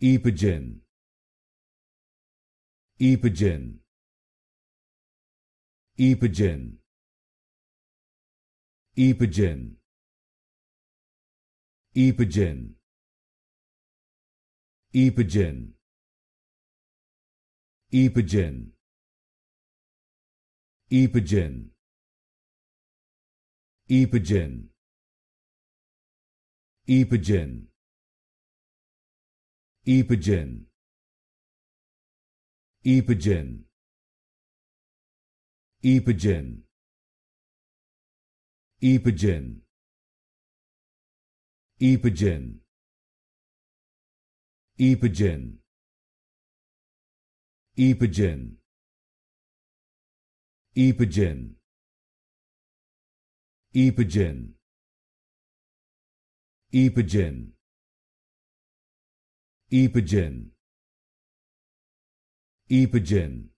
Epogen Epogen Epogen Epogen Epogen Epogen Epogen Epogen Epogen Epogen epogen epogen epogen epogen epogen epogen epogen epogen epogen epogen Epogen Epogen